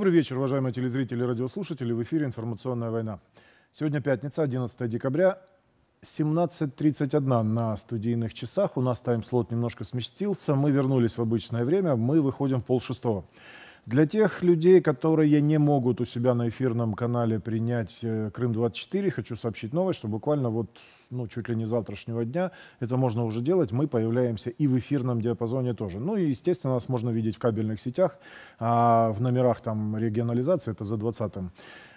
Добрый вечер, уважаемые телезрители и радиослушатели. В эфире «Информационная война». Сегодня пятница, 11 декабря, 17.31 на студийных часах. У нас тайм-слот немножко сместился. Мы вернулись в обычное время. Мы выходим в полшестого. Для тех людей, которые не могут у себя на эфирном канале принять э, Крым-24, хочу сообщить новость, что буквально вот ну, чуть ли не завтрашнего дня. Это можно уже делать. Мы появляемся и в эфирном диапазоне тоже. Ну и, естественно, нас можно видеть в кабельных сетях, а в номерах там регионализации, это за 20-м.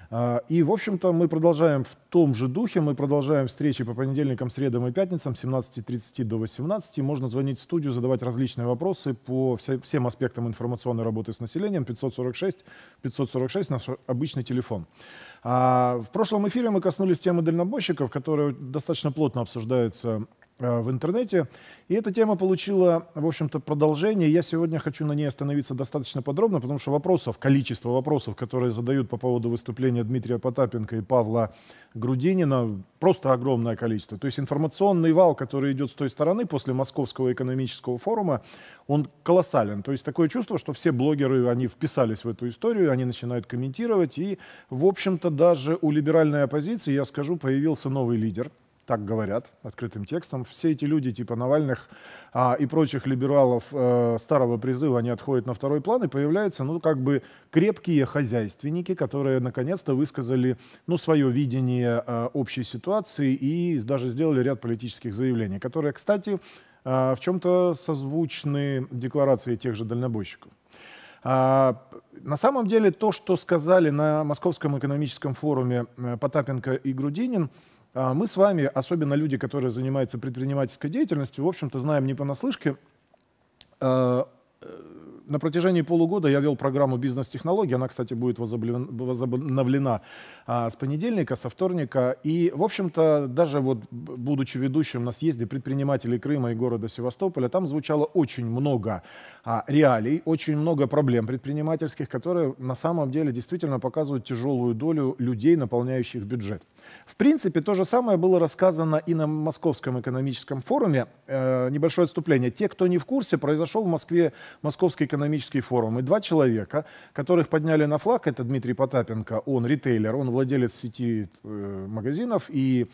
А, и, в общем-то, мы продолжаем в том же духе. Мы продолжаем встречи по понедельникам, средам и пятницам с 17.30 до 18. Можно звонить в студию, задавать различные вопросы по всем аспектам информационной работы с населением. 546-546 наш обычный телефон. А в прошлом эфире мы коснулись темы дальнобойщиков, которая достаточно плотно обсуждается Э, в интернете. И эта тема получила, в общем-то, продолжение. Я сегодня хочу на ней остановиться достаточно подробно, потому что вопросов, количество вопросов, которые задают по поводу выступления Дмитрия Потапенко и Павла Грудинина, просто огромное количество. То есть информационный вал, который идет с той стороны после Московского экономического форума, он колоссален. То есть такое чувство, что все блогеры, они вписались в эту историю, они начинают комментировать. И, в общем-то, даже у либеральной оппозиции, я скажу, появился новый лидер – так говорят открытым текстом. Все эти люди типа Навальных а, и прочих либералов э, старого призыва, они отходят на второй план и появляются, ну, как бы крепкие хозяйственники, которые наконец-то высказали, ну, свое видение э, общей ситуации и даже сделали ряд политических заявлений, которые, кстати, э, в чем-то созвучны декларации тех же дальнобойщиков. А, на самом деле то, что сказали на Московском экономическом форуме э, Потапенко и Грудинин, а мы с вами, особенно люди, которые занимаются предпринимательской деятельностью, в общем-то, знаем не понаслышке а, э, на протяжении полугода я вел программу «Бизнес-технологии». Она, кстати, будет возобновлена а, с понедельника, со вторника. И, в общем-то, даже вот будучи ведущим на съезде предпринимателей Крыма и города Севастополя, там звучало очень много а, реалий, очень много проблем предпринимательских, которые на самом деле действительно показывают тяжелую долю людей, наполняющих бюджет. В принципе, то же самое было рассказано и на Московском экономическом форуме. Э, небольшое отступление. Те, кто не в курсе, произошел в Москве Московский экономический экономический форум. И два человека, которых подняли на флаг, это Дмитрий Потапенко, он ритейлер, он владелец сети э, магазинов, и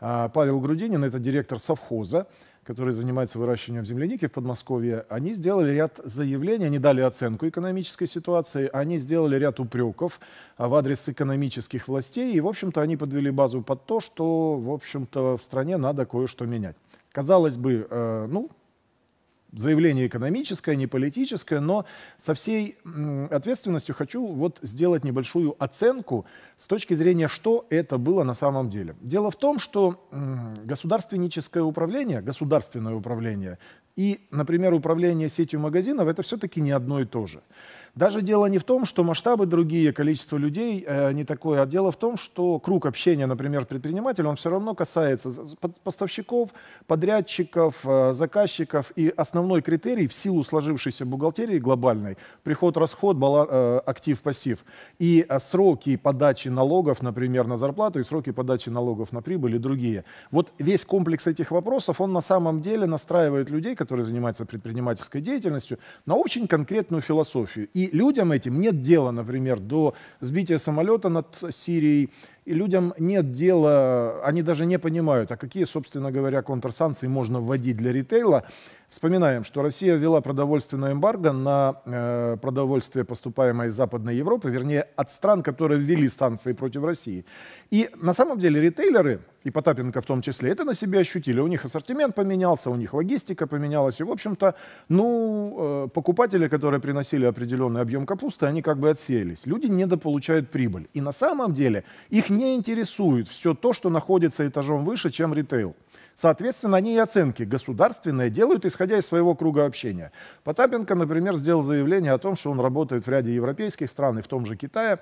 а, Павел Грудинин, это директор совхоза, который занимается выращиванием земляники в Подмосковье, они сделали ряд заявлений, они дали оценку экономической ситуации, они сделали ряд упреков а, в адрес экономических властей, и, в общем-то, они подвели базу под то, что, в общем-то, в стране надо кое-что менять. Казалось бы, э, ну, заявление экономическое, не политическое, но со всей ответственностью хочу вот сделать небольшую оценку с точки зрения, что это было на самом деле. Дело в том, что государственническое управление, государственное управление и, например, управление сетью магазинов, это все-таки не одно и то же. Даже дело не в том, что масштабы другие, количество людей э, не такое, а дело в том, что круг общения, например, предпринимателя, он все равно касается поставщиков, подрядчиков, э, заказчиков. И основной критерий в силу сложившейся бухгалтерии глобальной – приход-расход, э, актив-пассив. И э, сроки подачи налогов, например, на зарплату, и сроки подачи налогов на прибыль и другие. Вот весь комплекс этих вопросов, он на самом деле настраивает людей, который занимается предпринимательской деятельностью, на очень конкретную философию. И людям этим нет дела, например, до сбития самолета над Сирией, и людям нет дела, они даже не понимают, а какие, собственно говоря, контрсанкции можно вводить для ритейла, Вспоминаем, что Россия ввела продовольственную эмбарго на э, продовольствие, поступаемое из Западной Европы, вернее, от стран, которые ввели санкции против России. И на самом деле ритейлеры, и Потапенко в том числе, это на себе ощутили. У них ассортимент поменялся, у них логистика поменялась. И, в общем-то, ну, э, покупатели, которые приносили определенный объем капусты, они как бы отсеялись. Люди недополучают прибыль. И на самом деле их не интересует все то, что находится этажом выше, чем ритейл. Соответственно, они и оценки государственные делают, исходя из своего круга общения. Потапенко, например, сделал заявление о том, что он работает в ряде европейских стран и в том же Китае,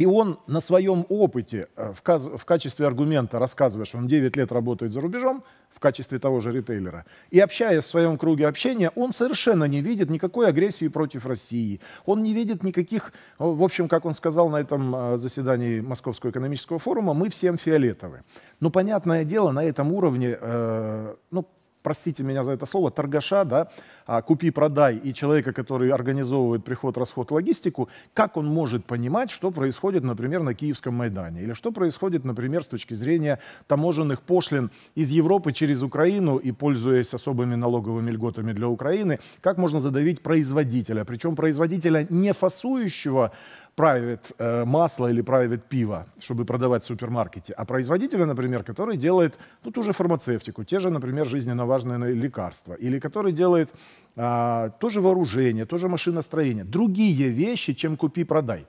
и он на своем опыте э, в, качестве аргумента рассказывает, что он 9 лет работает за рубежом в качестве того же ритейлера. И общаясь в своем круге общения, он совершенно не видит никакой агрессии против России. Он не видит никаких... В общем, как он сказал на этом э, заседании Московского экономического форума, мы всем фиолетовы. Но ну, понятное дело, на этом уровне... Э, ну, простите меня за это слово, торгаша, да, а, купи-продай и человека, который организовывает приход-расход логистику, как он может понимать, что происходит, например, на Киевском Майдане, или что происходит, например, с точки зрения таможенных пошлин из Европы через Украину и, пользуясь особыми налоговыми льготами для Украины, как можно задавить производителя, причем производителя не фасующего правит э, масло или правит пиво, чтобы продавать в супермаркете, а производителя, например, который делает ну, ту же фармацевтику, те же, например, жизненно важные лекарства, или который делает а, тоже вооружение, тоже машиностроение, другие вещи, чем купи-продай.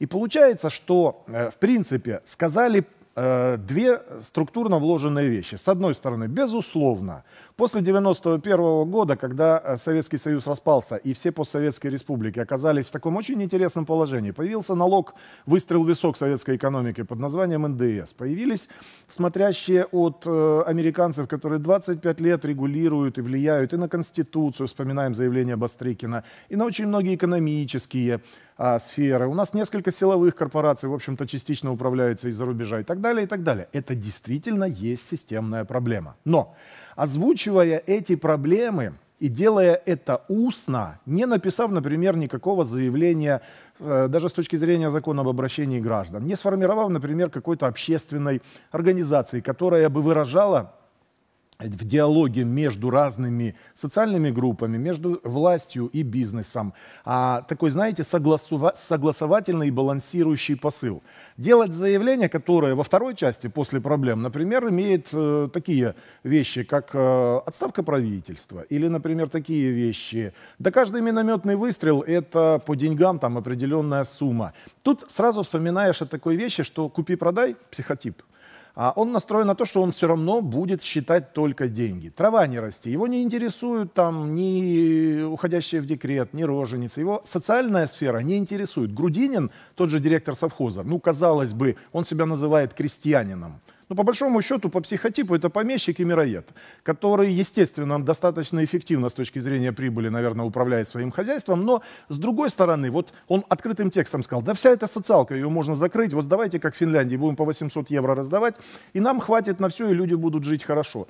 И получается, что, э, в принципе, сказали Э, две структурно вложенные вещи. С одной стороны, безусловно, после 1991 года, когда э, Советский Союз распался и все постсоветские республики оказались в таком очень интересном положении, появился налог «Выстрел висок» советской экономики под названием НДС. Появились смотрящие от э, американцев, которые 25 лет регулируют и влияют и на Конституцию, вспоминаем заявление Бастрыкина, и на очень многие экономические а, сферы. У нас несколько силовых корпораций, в общем-то, частично управляются из-за рубежа и так далее, и так далее. Это действительно есть системная проблема. Но озвучивая эти проблемы, и делая это устно, не написав, например, никакого заявления, э, даже с точки зрения закона об обращении граждан, не сформировав, например, какой-то общественной организации, которая бы выражала в диалоге между разными социальными группами, между властью и бизнесом. А, такой, знаете, согласува- согласовательный и балансирующий посыл. Делать заявление, которое во второй части после проблем, например, имеет э, такие вещи, как э, отставка правительства, или, например, такие вещи. Да каждый минометный выстрел – это по деньгам там определенная сумма. Тут сразу вспоминаешь о такой вещи, что купи-продай – психотип – а он настроен на то, что он все равно будет считать только деньги. Трава не расти. Его не интересуют там ни уходящие в декрет, ни роженицы. Его социальная сфера не интересует. Грудинин, тот же директор совхоза, ну, казалось бы, он себя называет крестьянином. Но по большому счету, по психотипу это помещик и мироед, который, естественно, достаточно эффективно с точки зрения прибыли, наверное, управляет своим хозяйством, но с другой стороны, вот он открытым текстом сказал, да вся эта социалка, ее можно закрыть, вот давайте как в Финляндии будем по 800 евро раздавать, и нам хватит на все, и люди будут жить хорошо.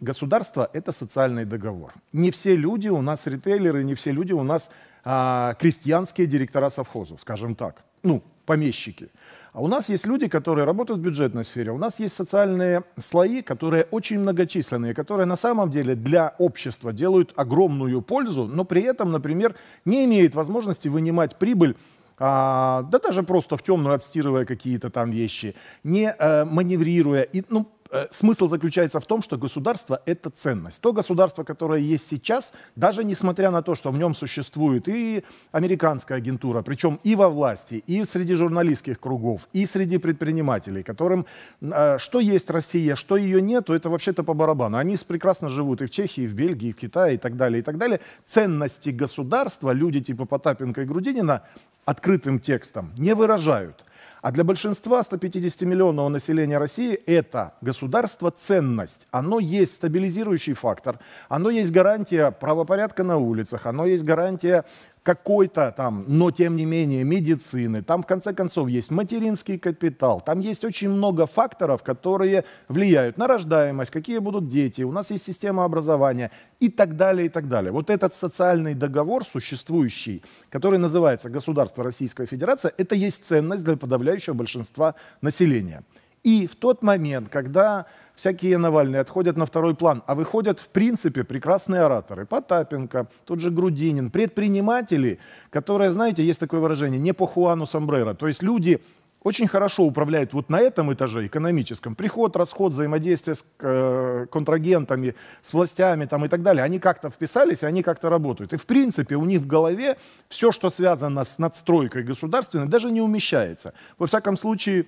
Государство – это социальный договор. Не все люди у нас ритейлеры, не все люди у нас а, крестьянские директора совхозов, скажем так, ну, помещики. А у нас есть люди, которые работают в бюджетной сфере, у нас есть социальные слои, которые очень многочисленные, которые на самом деле для общества делают огромную пользу, но при этом, например, не имеют возможности вынимать прибыль а, да даже просто в темную отстирывая какие-то там вещи, не а, маневрируя, и, ну, Э, смысл заключается в том, что государство – это ценность. То государство, которое есть сейчас, даже несмотря на то, что в нем существует и американская агентура, причем и во власти, и среди журналистских кругов, и среди предпринимателей, которым э, что есть Россия, что ее нету, это вообще-то по барабану. Они прекрасно живут и в Чехии, и в Бельгии, и в Китае, и так далее, и так далее. Ценности государства люди типа Потапенко и Грудинина открытым текстом не выражают. А для большинства 150-миллионного населения России это государство ценность. Оно есть стабилизирующий фактор, оно есть гарантия правопорядка на улицах, оно есть гарантия какой-то там, но тем не менее, медицины, там в конце концов есть материнский капитал, там есть очень много факторов, которые влияют на рождаемость, какие будут дети, у нас есть система образования и так далее, и так далее. Вот этот социальный договор существующий, который называется «Государство Российская Федерация», это есть ценность для подавляющего большинства населения. И в тот момент, когда всякие Навальные отходят на второй план, а выходят, в принципе, прекрасные ораторы. Потапенко, тот же Грудинин, предприниматели, которые, знаете, есть такое выражение, не по Хуану Самбрера. То есть люди очень хорошо управляют вот на этом этаже экономическом. Приход, расход, взаимодействие с э, контрагентами, с властями там, и так далее. Они как-то вписались, они как-то работают. И в принципе у них в голове все, что связано с надстройкой государственной, даже не умещается. Во всяком случае,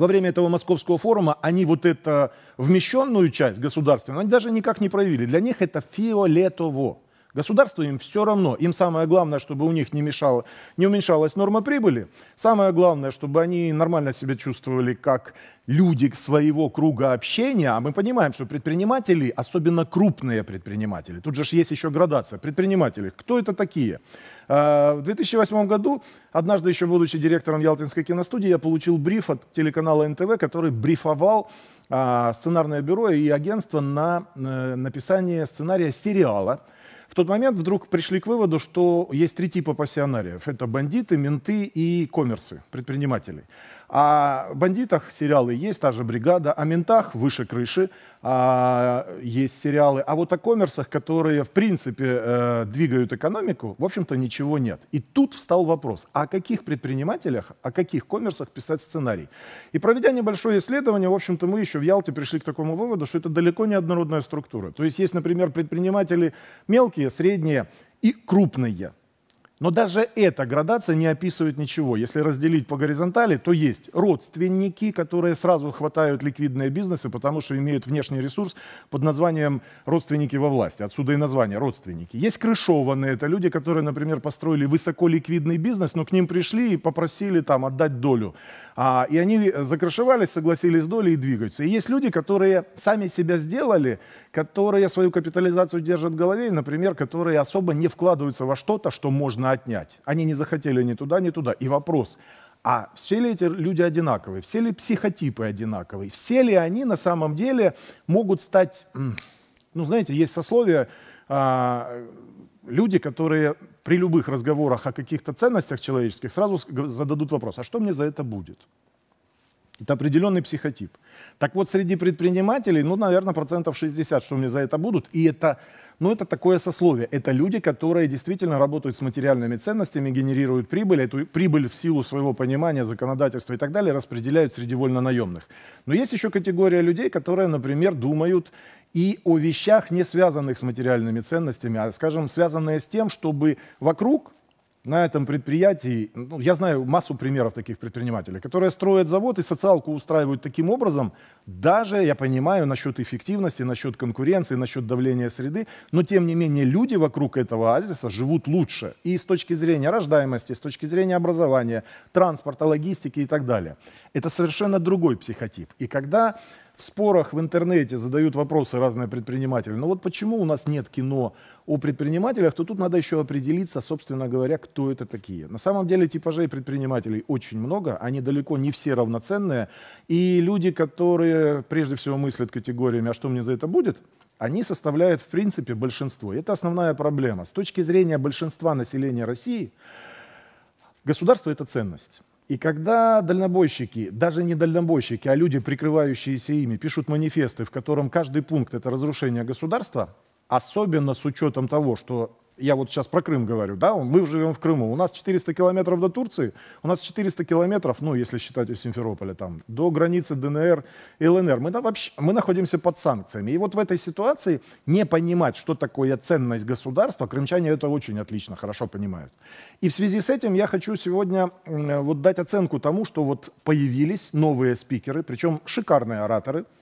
во время этого московского форума, они вот эту вмещенную часть государственную, они даже никак не проявили. Для них это фиолетово. Государство им все равно. Им самое главное, чтобы у них не, мешало, не уменьшалась норма прибыли. Самое главное, чтобы они нормально себя чувствовали как люди своего круга общения, а мы понимаем, что предприниматели, особенно крупные предприниматели, тут же есть еще градация, предприниматели, кто это такие? А, в 2008 году, однажды еще будучи директором Ялтинской киностудии, я получил бриф от телеканала НТВ, который брифовал а, сценарное бюро и агентство на э, написание сценария сериала, в тот момент вдруг пришли к выводу, что есть три типа пассионариев. Это бандиты, менты и коммерсы, предприниматели. О а бандитах сериалы есть та же бригада. О ментах выше крыши а, есть сериалы. А вот о коммерсах, которые, в принципе, э, двигают экономику, в общем-то, ничего нет. И тут встал вопрос, о каких предпринимателях, о каких коммерсах писать сценарий? И проведя небольшое исследование, в общем-то, мы еще в Ялте пришли к такому выводу, что это далеко не однородная структура. То есть есть, например, предприниматели мелкие, средние и крупные – но даже эта градация не описывает ничего. Если разделить по горизонтали, то есть родственники, которые сразу хватают ликвидные бизнесы, потому что имеют внешний ресурс под названием «родственники во власти». Отсюда и название «родственники». Есть крышованные. Это люди, которые, например, построили высоколиквидный бизнес, но к ним пришли и попросили там отдать долю. А, и они закрышевались, согласились с долей и двигаются. И есть люди, которые сами себя сделали, которые свою капитализацию держат в голове, и, например, которые особо не вкладываются во что-то, что можно отнять. Они не захотели ни туда, ни туда. И вопрос, а все ли эти люди одинаковые? Все ли психотипы одинаковые? Все ли они на самом деле могут стать... Ну, знаете, есть сословие, а, люди, которые при любых разговорах о каких-то ценностях человеческих сразу зададут вопрос, а что мне за это будет? Это определенный психотип. Так вот, среди предпринимателей, ну, наверное, процентов 60, что мне за это будут. И это, ну, это такое сословие. Это люди, которые действительно работают с материальными ценностями, генерируют прибыль, эту прибыль в силу своего понимания, законодательства и так далее распределяют среди вольно-наемных. Но есть еще категория людей, которые, например, думают и о вещах, не связанных с материальными ценностями, а, скажем, связанные с тем, чтобы вокруг на этом предприятии, ну, я знаю массу примеров таких предпринимателей, которые строят завод и социалку устраивают таким образом, даже, я понимаю, насчет эффективности, насчет конкуренции, насчет давления среды, но тем не менее люди вокруг этого оазиса живут лучше и с точки зрения рождаемости, с точки зрения образования, транспорта, логистики и так далее. Это совершенно другой психотип. И когда в спорах в интернете задают вопросы разные предприниматели. Но вот почему у нас нет кино о предпринимателях, то тут надо еще определиться, собственно говоря, кто это такие. На самом деле типажей предпринимателей очень много, они далеко не все равноценные. И люди, которые прежде всего мыслят категориями «а что мне за это будет?», они составляют в принципе большинство. это основная проблема. С точки зрения большинства населения России, государство – это ценность. И когда дальнобойщики, даже не дальнобойщики, а люди, прикрывающиеся ими, пишут манифесты, в котором каждый пункт – это разрушение государства, особенно с учетом того, что я вот сейчас про Крым говорю, да, мы живем в Крыму, у нас 400 километров до Турции, у нас 400 километров, ну, если считать из Симферополя, там, до границы ДНР и ЛНР. Мы, да, вообще, мы находимся под санкциями. И вот в этой ситуации не понимать, что такое ценность государства, крымчане это очень отлично, хорошо понимают. И в связи с этим я хочу сегодня вот дать оценку тому, что вот появились новые спикеры, причем шикарные ораторы –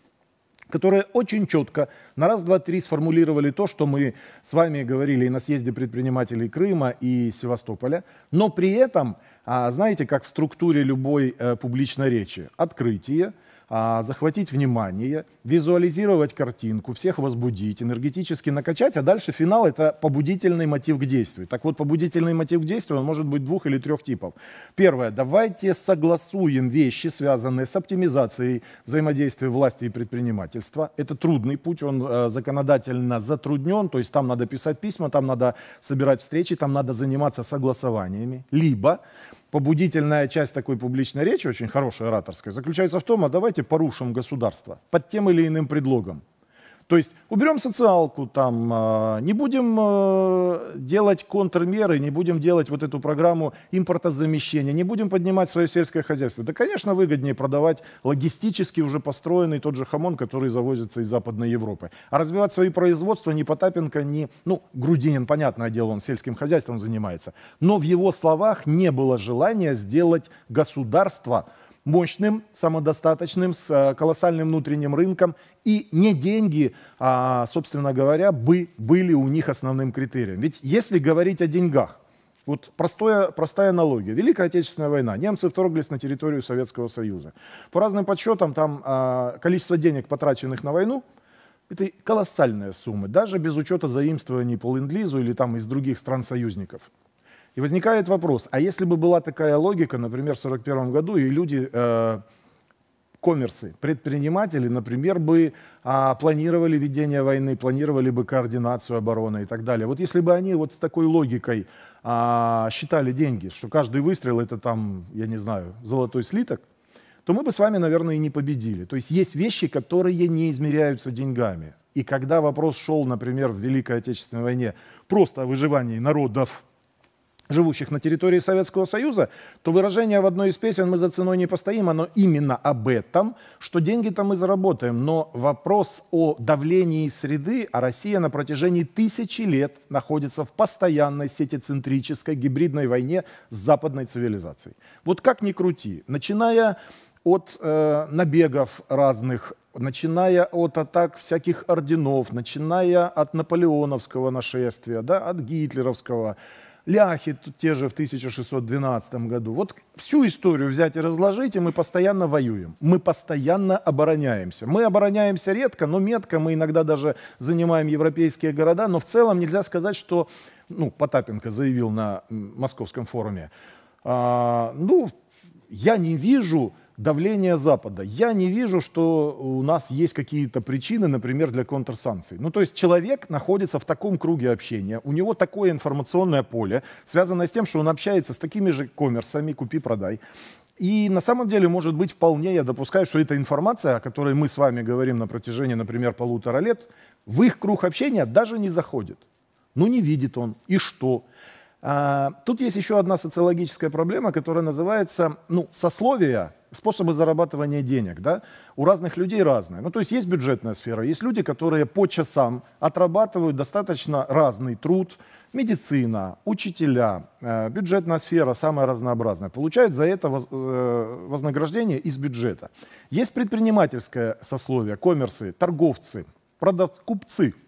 которые очень четко на раз, два, три сформулировали то, что мы с вами говорили и на съезде предпринимателей Крыма и Севастополя, но при этом, а, знаете, как в структуре любой э, публичной речи, открытие – а, захватить внимание, визуализировать картинку, всех возбудить, энергетически накачать, а дальше финал — это побудительный мотив к действию. Так вот, побудительный мотив к действию, он может быть двух или трех типов. Первое — давайте согласуем вещи, связанные с оптимизацией взаимодействия власти и предпринимательства. Это трудный путь, он э, законодательно затруднен, то есть там надо писать письма, там надо собирать встречи, там надо заниматься согласованиями. Либо побудительная часть такой публичной речи, очень хорошая ораторской, заключается в том, а давайте порушим государство под тем или иным предлогом. То есть уберем социалку там, а, не будем а, делать контрмеры, не будем делать вот эту программу импортозамещения, не будем поднимать свое сельское хозяйство. Да, конечно, выгоднее продавать логистически уже построенный тот же хамон, который завозится из Западной Европы. А развивать свои производства ни Потапенко, ни... Ну, Грудинин, понятное дело, он сельским хозяйством занимается. Но в его словах не было желания сделать государство, мощным, самодостаточным, с э, колоссальным внутренним рынком. И не деньги, а, собственно говоря, бы, были у них основным критерием. Ведь если говорить о деньгах, вот простое простая аналогия. Великая Отечественная война. Немцы вторглись на территорию Советского Союза. По разным подсчетам, там а, количество денег, потраченных на войну, это колоссальные суммы, даже без учета заимствований по ленд или там из других стран-союзников. И возникает вопрос, а если бы была такая логика, например, в 1941 году, и люди, э, коммерсы, предприниматели, например, бы э, планировали ведение войны, планировали бы координацию обороны и так далее. Вот если бы они вот с такой логикой э, считали деньги, что каждый выстрел это там, я не знаю, золотой слиток, то мы бы с вами, наверное, и не победили. То есть есть вещи, которые не измеряются деньгами. И когда вопрос шел, например, в Великой Отечественной войне просто о выживании народов, живущих на территории Советского Союза, то выражение в одной из песен «Мы за ценой не постоим», оно именно об этом, что деньги-то мы заработаем. Но вопрос о давлении среды, а Россия на протяжении тысячи лет находится в постоянной сетецентрической гибридной войне с западной цивилизацией. Вот как ни крути, начиная от э, набегов разных, начиная от атак всяких орденов, начиная от наполеоновского нашествия, да, от гитлеровского, ляхи те же в 1612 году. Вот всю историю взять и разложить, и мы постоянно воюем. Мы постоянно обороняемся. Мы обороняемся редко, но метко. Мы иногда даже занимаем европейские города. Но в целом нельзя сказать, что... Ну, Потапенко заявил на московском форуме. А, ну, я не вижу давление Запада. Я не вижу, что у нас есть какие-то причины, например, для контрсанкций. Ну, то есть человек находится в таком круге общения, у него такое информационное поле, связанное с тем, что он общается с такими же коммерсами, купи-продай. И на самом деле, может быть, вполне я допускаю, что эта информация, о которой мы с вами говорим на протяжении, например, полутора лет, в их круг общения даже не заходит. Ну, не видит он. И что? А, тут есть еще одна социологическая проблема, которая называется ну, сословия, способы зарабатывания денег. Да? У разных людей разные. Ну, то есть есть бюджетная сфера, есть люди, которые по часам отрабатывают достаточно разный труд. Медицина, учителя, э, бюджетная сфера самая разнообразная. Получают за это э, вознаграждение из бюджета. Есть предпринимательское сословие, коммерсы, торговцы, продавцы, купцы –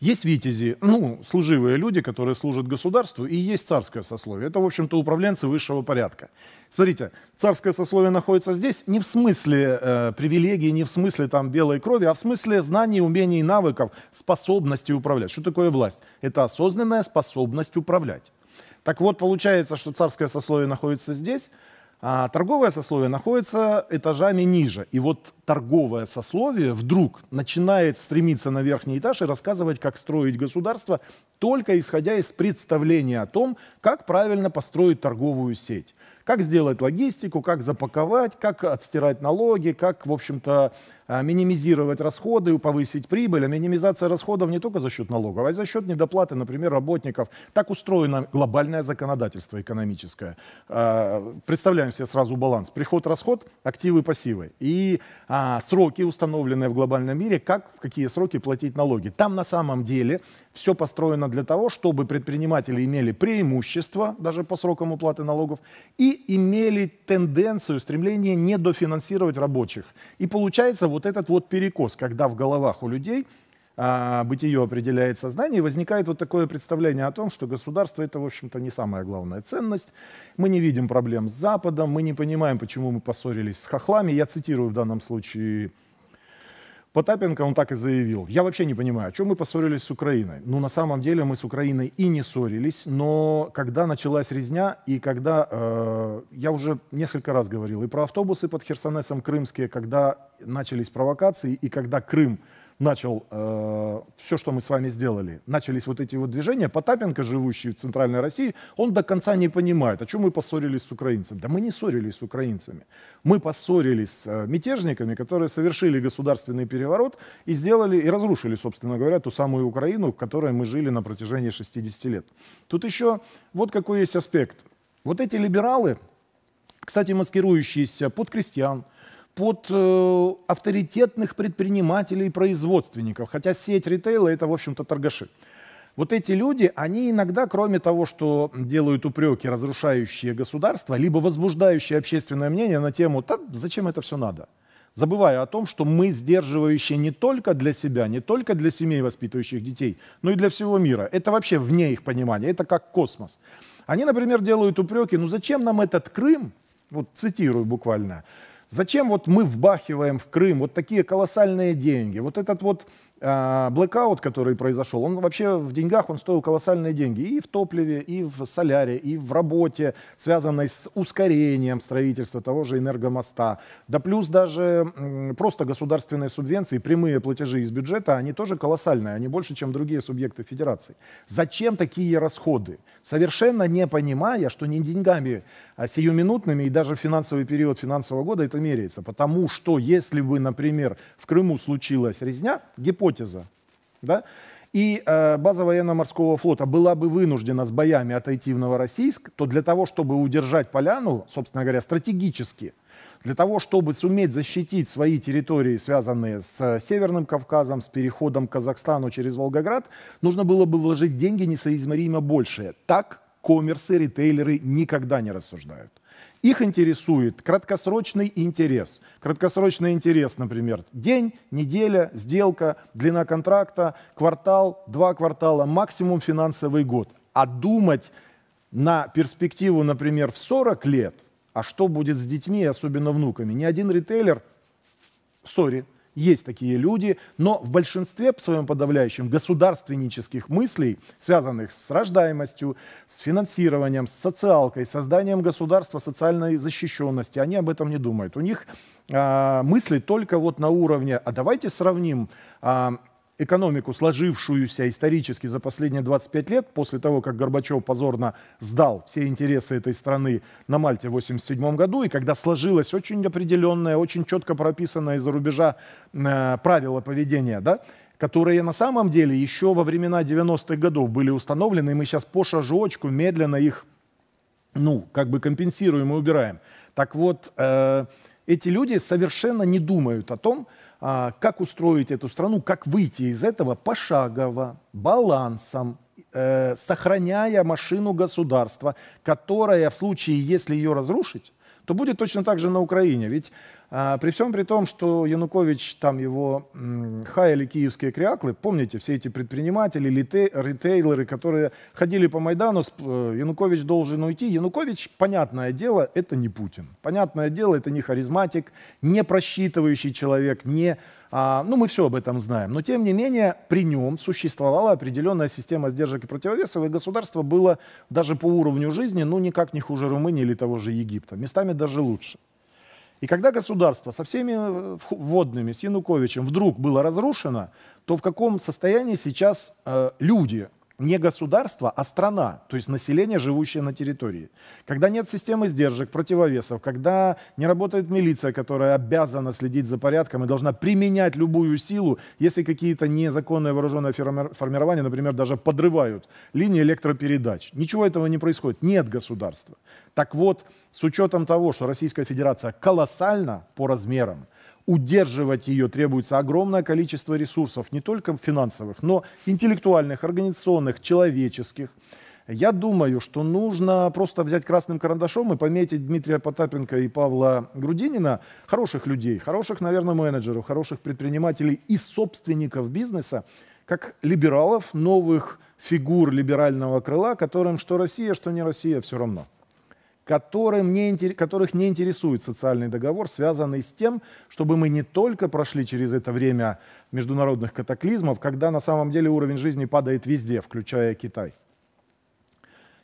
есть витязи, ну, служивые люди, которые служат государству, и есть царское сословие. Это, в общем-то, управленцы высшего порядка. Смотрите, царское сословие находится здесь не в смысле э, привилегий, не в смысле там белой крови, а в смысле знаний, умений, навыков, способности управлять. Что такое власть? Это осознанная способность управлять. Так вот, получается, что царское сословие находится здесь, а торговое сословие находится этажами ниже. И вот торговое сословие вдруг начинает стремиться на верхний этаж и рассказывать, как строить государство, только исходя из представления о том, как правильно построить торговую сеть. Как сделать логистику, как запаковать, как отстирать налоги, как, в общем-то, Э, минимизировать расходы, повысить прибыль. А минимизация расходов не только за счет налогов, а и за счет недоплаты, например, работников. Так устроено глобальное законодательство экономическое. Э, представляем себе сразу баланс. Приход-расход, активы-пассивы. И а, сроки, установленные в глобальном мире, как, в какие сроки платить налоги. Там на самом деле все построено для того, чтобы предприниматели имели преимущество даже по срокам уплаты налогов и имели тенденцию, стремление недофинансировать рабочих. И получается вот этот вот перекос, когда в головах у людей а, бытие определяет сознание, и возникает вот такое представление о том, что государство это, в общем-то, не самая главная ценность. Мы не видим проблем с Западом, мы не понимаем, почему мы поссорились с хохлами. Я цитирую в данном случае Потапенко, он так и заявил. Я вообще не понимаю, о чем мы поссорились с Украиной. Ну, на самом деле мы с Украиной и не ссорились, но когда началась резня, и когда, э, я уже несколько раз говорил, и про автобусы под Херсонесом крымские, когда начались провокации, и когда Крым начал э, все, что мы с вами сделали, начались вот эти вот движения, Потапенко, живущий в Центральной России, он до конца не понимает, о чем мы поссорились с украинцами. Да мы не ссорились с украинцами. Мы поссорились с э, мятежниками, которые совершили государственный переворот и сделали, и разрушили, собственно говоря, ту самую Украину, в которой мы жили на протяжении 60 лет. Тут еще вот какой есть аспект. Вот эти либералы, кстати, маскирующиеся под крестьян, под э, авторитетных предпринимателей и производственников, хотя сеть ритейла это, в общем-то, торгаши. Вот эти люди, они иногда, кроме того, что делают упреки, разрушающие государство, либо возбуждающие общественное мнение на тему «Так зачем это все надо?», забывая о том, что мы сдерживающие не только для себя, не только для семей, воспитывающих детей, но и для всего мира. Это вообще вне их понимания, это как космос. Они, например, делают упреки, ну зачем нам этот Крым, вот цитирую буквально, Зачем вот мы вбахиваем в Крым вот такие колоссальные деньги? Вот этот вот а, блэкаут, который произошел, он вообще в деньгах, он стоил колоссальные деньги. И в топливе, и в соляре, и в работе, связанной с ускорением строительства того же энергомоста. Да плюс даже просто государственные субвенции, прямые платежи из бюджета, они тоже колоссальные, они больше, чем другие субъекты федерации. Зачем такие расходы? Совершенно не понимая, что не деньгами, а сиюминутными и даже финансовый период финансового года это меряется. Потому что если бы, например, в Крыму случилась резня, гипотеза гипотеза. Да? И э, база военно-морского флота была бы вынуждена с боями отойти в Новороссийск, то для того, чтобы удержать поляну, собственно говоря, стратегически, для того, чтобы суметь защитить свои территории, связанные с э, Северным Кавказом, с переходом к Казахстану через Волгоград, нужно было бы вложить деньги несоизмеримо больше. Так коммерсы, ритейлеры никогда не рассуждают. Их интересует краткосрочный интерес. Краткосрочный интерес, например, день, неделя, сделка, длина контракта, квартал, два квартала, максимум финансовый год. А думать на перспективу, например, в 40 лет, а что будет с детьми, особенно внуками, ни один ритейлер, сори, есть такие люди, но в большинстве в своем подавляющем государственнических мыслей, связанных с рождаемостью, с финансированием, с социалкой, созданием государства, социальной защищенности, они об этом не думают. У них а, мысли только вот на уровне, а давайте сравним а, экономику, сложившуюся исторически за последние 25 лет, после того, как Горбачев позорно сдал все интересы этой страны на Мальте в 1987 году, и когда сложилось очень определенное, очень четко прописанное из-за рубежа э, правило поведения, да, которые на самом деле еще во времена 90-х годов были установлены, и мы сейчас по шажочку медленно их, ну, как бы компенсируем и убираем. Так вот, э, эти люди совершенно не думают о том, а, как устроить эту страну, как выйти из этого пошагово, балансом, э, сохраняя машину государства, которая в случае, если ее разрушить, то будет точно так же на Украине. Ведь а, при всем при том, что Янукович, там его хаяли киевские кряклы, помните, все эти предприниматели, ритейлеры, которые ходили по Майдану, э, Янукович должен уйти. Янукович, понятное дело, это не Путин. Понятное дело, это не харизматик, не просчитывающий человек, не... А, ну, мы все об этом знаем. Но, тем не менее, при нем существовала определенная система сдержек и противовесов, и государство было даже по уровню жизни, ну, никак не хуже Румынии или того же Египта. Местами даже лучше. И когда государство со всеми э, вводными, с Януковичем вдруг было разрушено, то в каком состоянии сейчас э, люди, не государство, а страна, то есть население, живущее на территории. Когда нет системы сдержек, противовесов, когда не работает милиция, которая обязана следить за порядком и должна применять любую силу, если какие-то незаконные вооруженные формирования, например, даже подрывают линии электропередач. Ничего этого не происходит. Нет государства. Так вот, с учетом того, что Российская Федерация колоссальна по размерам, удерживать ее требуется огромное количество ресурсов, не только финансовых, но интеллектуальных, организационных, человеческих. Я думаю, что нужно просто взять красным карандашом и пометить Дмитрия Потапенко и Павла Грудинина, хороших людей, хороших, наверное, менеджеров, хороших предпринимателей и собственников бизнеса, как либералов, новых фигур либерального крыла, которым что Россия, что не Россия, все равно которым не, которых не интересует социальный договор, связанный с тем, чтобы мы не только прошли через это время международных катаклизмов, когда на самом деле уровень жизни падает везде, включая Китай.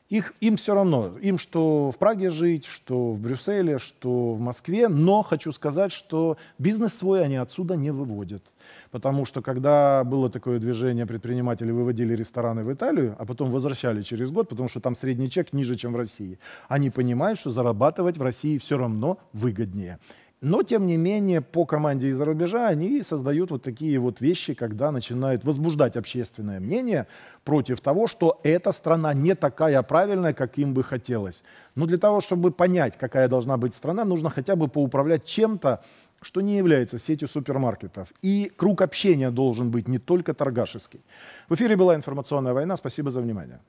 Их, им все равно, им что в Праге жить, что в Брюсселе, что в Москве, но хочу сказать, что бизнес свой они отсюда не выводят – потому что когда было такое движение, предприниматели выводили рестораны в Италию, а потом возвращали через год, потому что там средний чек ниже, чем в России. Они понимают, что зарабатывать в России все равно выгоднее. Но, тем не менее, по команде из-за рубежа они создают вот такие вот вещи, когда начинают возбуждать общественное мнение против того, что эта страна не такая правильная, как им бы хотелось. Но для того, чтобы понять, какая должна быть страна, нужно хотя бы поуправлять чем-то, что не является сетью супермаркетов. И круг общения должен быть не только торгашеский. В эфире была информационная война. Спасибо за внимание.